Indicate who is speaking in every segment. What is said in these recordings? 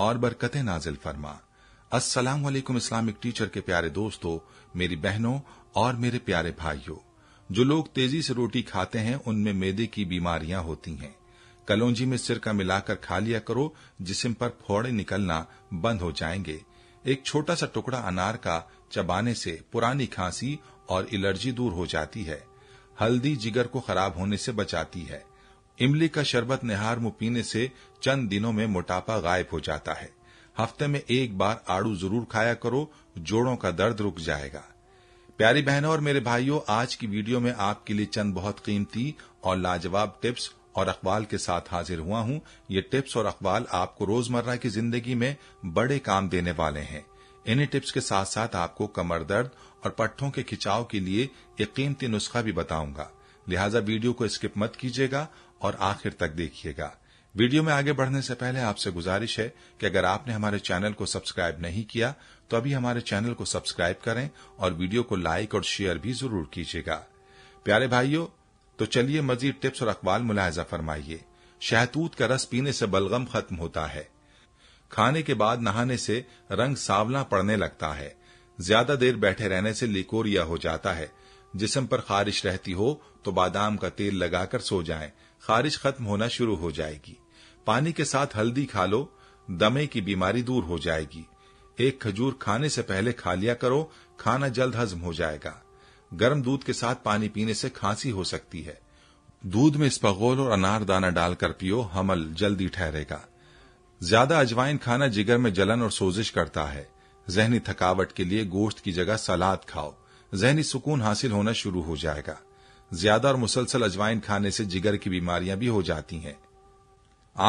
Speaker 1: और बरकतें नाजिल फरमा अस्सलाम वालेकुम इस्लामिक टीचर के प्यारे दोस्तों मेरी बहनों और मेरे प्यारे भाइयों जो लोग तेजी से रोटी खाते हैं उनमें मेदे की बीमारियां होती हैं कलौजी में सिरका मिलाकर खा लिया करो जिसम पर फोड़े निकलना बंद हो जाएंगे एक छोटा सा टुकड़ा अनार का चबाने से पुरानी खांसी और एलर्जी दूर हो जाती है हल्दी जिगर को खराब होने से बचाती है इमली का शरबत निहार मुंह पीने से चंद दिनों में मोटापा गायब हो जाता है हफ्ते में एक बार आड़ू जरूर खाया करो जोड़ों का दर्द रुक जाएगा प्यारी बहनों और मेरे भाइयों आज की वीडियो में आपके लिए चंद बहुत कीमती और लाजवाब टिप्स और अखबाल के साथ हाजिर हुआ हूँ ये टिप्स और अखबाल आपको रोजमर्रा की जिंदगी में बड़े काम देने वाले हैं इन्हीं टिप्स के साथ साथ आपको कमर दर्द और पट्टों के खिंचाव के लिए एक कीमती नुस्खा भी बताऊंगा लिहाजा वीडियो को स्किप मत कीजिएगा और आखिर तक देखिएगा वीडियो में आगे बढ़ने से पहले आपसे गुजारिश है कि अगर आपने हमारे चैनल को सब्सक्राइब नहीं किया तो अभी हमारे चैनल को सब्सक्राइब करें और वीडियो को लाइक और शेयर भी जरूर कीजिएगा प्यारे भाइयों तो चलिए मजीद टिप्स और अखबार मुलायजा फरमाइए शहतूत का रस पीने से बलगम खत्म होता है खाने के बाद नहाने से रंग सांवला पड़ने लगता है ज्यादा देर बैठे रहने से लिकोरिया हो जाता है जिसम पर खारिश रहती हो तो बादाम का तेल लगाकर सो जाएं, खारिश खत्म होना शुरू हो जाएगी पानी के साथ हल्दी खा लो दमे की बीमारी दूर हो जाएगी एक खजूर खाने से पहले खा लिया करो खाना जल्द हजम हो जाएगा गर्म दूध के साथ पानी पीने से खांसी हो सकती है दूध में स्पगोल और अनार दाना डालकर पियो हमल जल्दी ठहरेगा ज्यादा अजवाइन खाना जिगर में जलन और सोजिश करता है जहनी थकावट के लिए गोश्त की जगह सलाद खाओ जहनी सुकून हासिल होना शुरू हो जाएगा ज्यादा और मुसलसल अजवाइन खाने से जिगर की बीमारियां भी हो जाती हैं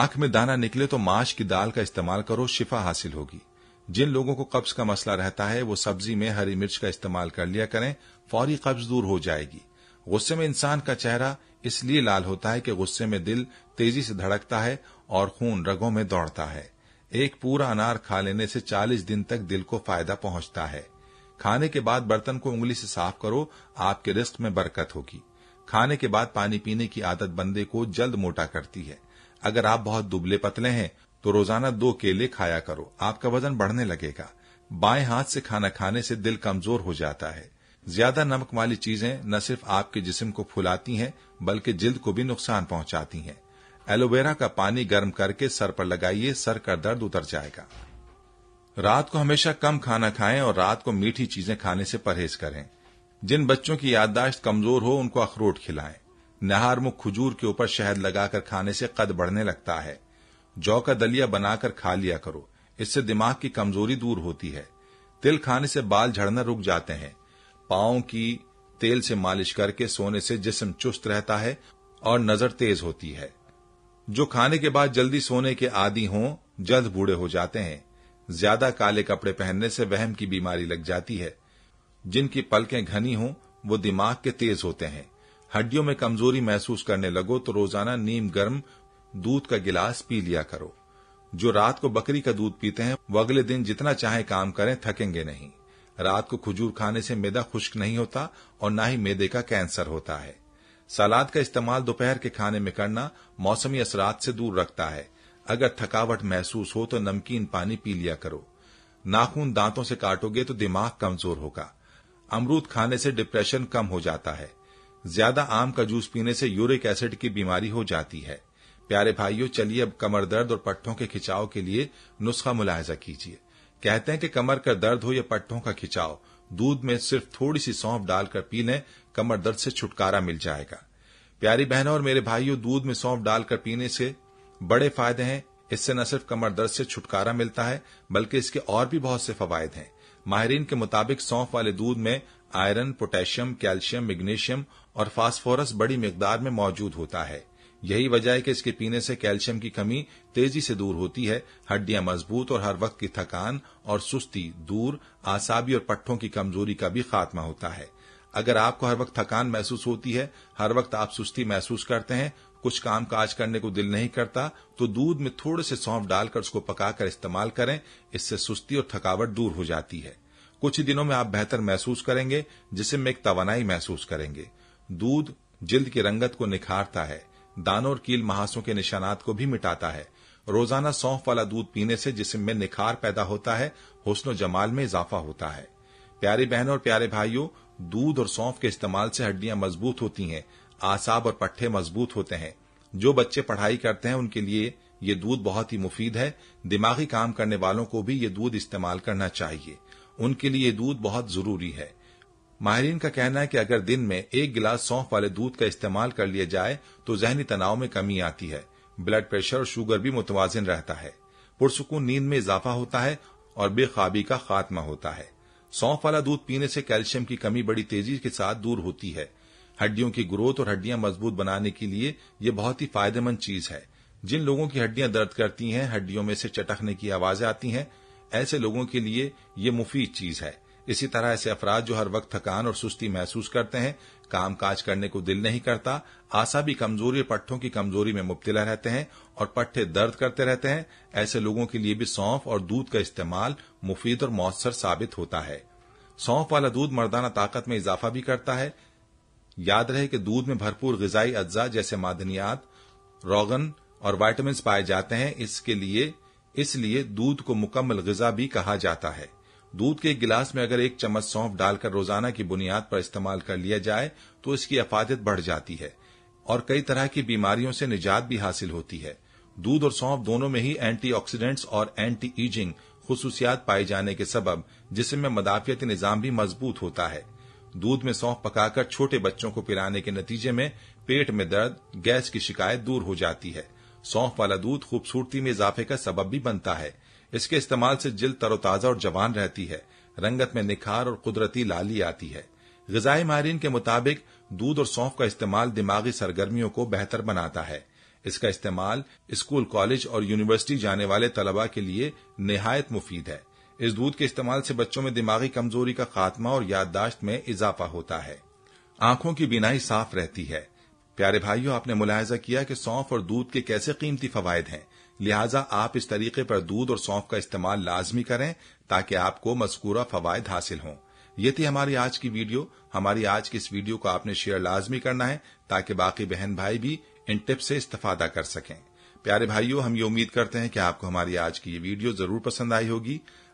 Speaker 1: आंख में दाना निकले तो माश की दाल का इस्तेमाल करो शिफा हासिल होगी जिन लोगों को कब्ज का मसला रहता है वो सब्जी में हरी मिर्च का इस्तेमाल कर लिया करें फौरी कब्ज दूर हो जाएगी गुस्से में इंसान का चेहरा इसलिए लाल होता है कि गुस्से में दिल तेजी से धड़कता है और खून रगों में दौड़ता है एक पूरा अनार खा लेने से 40 दिन तक दिल को फायदा पहुंचता है खाने के बाद बर्तन को उंगली से साफ करो आपके रिस्क में बरकत होगी खाने के बाद पानी पीने की आदत बंदे को जल्द मोटा करती है अगर आप बहुत दुबले पतले हैं तो रोजाना दो केले खाया करो आपका वजन बढ़ने लगेगा बाएं हाथ से खाना खाने से दिल कमजोर हो जाता है ज्यादा नमक वाली चीजें न सिर्फ आपके जिस्म को फुलाती हैं बल्कि जिल्द को भी नुकसान पहुंचाती हैं एलोवेरा का पानी गर्म करके सर पर लगाइए सर का दर्द उतर जाएगा रात को हमेशा कम खाना खाएं और रात को मीठी चीजें खाने से परहेज करें जिन बच्चों की याददाश्त कमजोर हो उनको अखरोट खिलाएं नहार मुख खजूर के ऊपर शहद लगाकर खाने से कद बढ़ने लगता है जौ का दलिया बनाकर खा लिया करो इससे दिमाग की कमजोरी दूर होती है तिल खाने से बाल झड़ना रुक जाते हैं पाओ की तेल से मालिश करके सोने से जिसम चुस्त रहता है और नजर तेज होती है जो खाने के बाद जल्दी सोने के आदि हों जल्द बूढ़े हो जाते हैं ज्यादा काले कपड़े पहनने से वहम की बीमारी लग जाती है जिनकी पलकें घनी हों वो दिमाग के तेज होते हैं हड्डियों में कमजोरी महसूस करने लगो तो रोजाना नीम गर्म दूध का गिलास पी लिया करो जो रात को बकरी का दूध पीते हैं वो अगले दिन जितना चाहे काम करें थकेंगे नहीं रात को खजूर खाने से मैदा खुश्क नहीं होता और ना ही मैदे का कैंसर होता है सलाद का इस्तेमाल दोपहर के खाने में करना मौसमी असरात से दूर रखता है अगर थकावट महसूस हो तो नमकीन पानी पी लिया करो नाखून दांतों से काटोगे तो दिमाग कमजोर होगा अमरूद खाने से डिप्रेशन कम हो जाता है ज्यादा आम का जूस पीने से यूरिक एसिड की बीमारी हो जाती है प्यारे भाइयों चलिए अब कमर दर्द और पट्टों के खिंचाव के लिए नुस्खा मुलायजा कीजिए कहते हैं कि कमर का दर्द हो या पट्टों का खिंचाव दूध में सिर्फ थोड़ी सी सौंफ डालकर पी लें कमर दर्द से छुटकारा मिल जाएगा प्यारी बहनों और मेरे भाइयों दूध में सौंफ डालकर पीने से बड़े फायदे हैं इससे न सिर्फ कमर दर्द से छुटकारा मिलता है बल्कि इसके और भी बहुत से फायदे हैं माहरीन के मुताबिक सौंफ वाले दूध में आयरन पोटेशियम कैल्शियम मैग्नीशियम और फास्फोरस बड़ी मकदार में मौजूद होता है यही वजह है कि इसके पीने से कैल्शियम की कमी तेजी से दूर होती है हड्डियां मजबूत और हर वक्त की थकान और सुस्ती दूर आसाबी और पट्टों की कमजोरी का भी खात्मा होता है अगर आपको हर वक्त थकान महसूस होती है हर वक्त आप सुस्ती महसूस करते हैं कुछ काम काज करने को दिल नहीं करता तो दूध में थोड़े से सौंफ डालकर उसको पकाकर इस्तेमाल करें इससे सुस्ती और थकावट दूर हो जाती है कुछ ही दिनों में आप बेहतर महसूस करेंगे जिसम में एक तवानाई महसूस करेंगे दूध जिल्द की रंगत को निखारता है दानों और कील महासों के निशानात को भी मिटाता है रोजाना सौंफ वाला दूध पीने से जिसम में निखार पैदा होता है हुसनो जमाल में इजाफा होता है प्यारी बहनों और प्यारे भाइयों दूध और सौंफ के इस्तेमाल से हड्डियां मजबूत होती हैं आसाब और पट्टे मजबूत होते हैं जो बच्चे पढ़ाई करते हैं उनके लिए ये दूध बहुत ही मुफीद है दिमागी काम करने वालों को भी ये दूध इस्तेमाल करना चाहिए उनके लिए ये दूध बहुत ज़रूरी है माहरीन का कहना है कि अगर दिन में एक गिलास सौंफ वाले दूध का इस्तेमाल कर लिया जाए तो जहनी तनाव में कमी आती है ब्लड प्रेशर और शुगर भी मुतवाजन रहता है पुरसकून नींद में इजाफा होता है और बेखाबी का खात्मा होता है सौंफ वाला दूध पीने से कैल्शियम की कमी बड़ी तेजी के साथ दूर होती है हड्डियों की ग्रोथ और हड्डियां मजबूत बनाने के लिए यह बहुत ही फायदेमंद चीज है जिन लोगों की हड्डियां दर्द करती हैं हड्डियों में से चटकने की आवाजें आती हैं ऐसे लोगों के लिए ये मुफीद चीज है इसी तरह ऐसे अफराद जो हर वक्त थकान और सुस्ती महसूस करते हैं काम काज करने को दिल नहीं करता भी कमजोरी और की कमजोरी में मुबतला रहते हैं और पट्टे दर्द करते रहते हैं ऐसे लोगों के लिए भी सौंफ और दूध का इस्तेमाल मुफीद और मौसर साबित होता है सौंफ वाला दूध मर्दाना ताकत में इजाफा भी करता है याद रहे कि दूध में भरपूर गजाई अज्जा जैसे मादनियात रोगन और वाइटमिन पाए जाते हैं इसके लिए इसलिए दूध को मुकम्मल गजा भी कहा जाता है दूध के एक गिलास में अगर एक चम्मच सौंफ डालकर रोजाना की बुनियाद पर इस्तेमाल कर लिया जाए तो इसकी अफादत बढ़ जाती है और कई तरह की बीमारियों से निजात भी हासिल होती है दूध और सौंफ दोनों में ही एंटी और एंटी ईजिंग खसूसियात पाए जाने के सबब जिसमें मदाफियती निज़ाम भी मजबूत होता है दूध में सौंफ पकाकर छोटे बच्चों को पिलाने के नतीजे में पेट में दर्द गैस की शिकायत दूर हो जाती है सौंफ वाला दूध खूबसूरती में इजाफे का सबब भी बनता है इसके इस्तेमाल से जिल तरोताज़ा और जवान रहती है रंगत में निखार और कुदरती लाली आती है गजाई माहरीन के मुताबिक दूध और सौंफ का इस्तेमाल दिमागी सरगर्मियों को बेहतर बनाता है इसका इस्तेमाल स्कूल कॉलेज और यूनिवर्सिटी जाने वाले तलबा के लिए नहायत मुफीद है इस दूध के इस्तेमाल से बच्चों में दिमागी कमजोरी का खात्मा और याददाश्त में इजाफा होता है आंखों की बिनाई साफ रहती है प्यारे भाइयों आपने मुलायजा किया कि सौंफ और दूध के कैसे कीमती फवायद हैं लिहाजा आप इस तरीके पर दूध और सौंफ का इस्तेमाल लाजमी करें ताकि आपको मस्कूरा फवायद हासिल हों ये थी हमारी आज की वीडियो हमारी आज की इस वीडियो को आपने शेयर लाजमी करना है ताकि बाकी बहन भाई भी इन टिप्स से इस्तफादा कर सकें प्यारे भाइयों हम ये उम्मीद करते हैं कि आपको हमारी आज की ये वीडियो जरूर पसंद आई होगी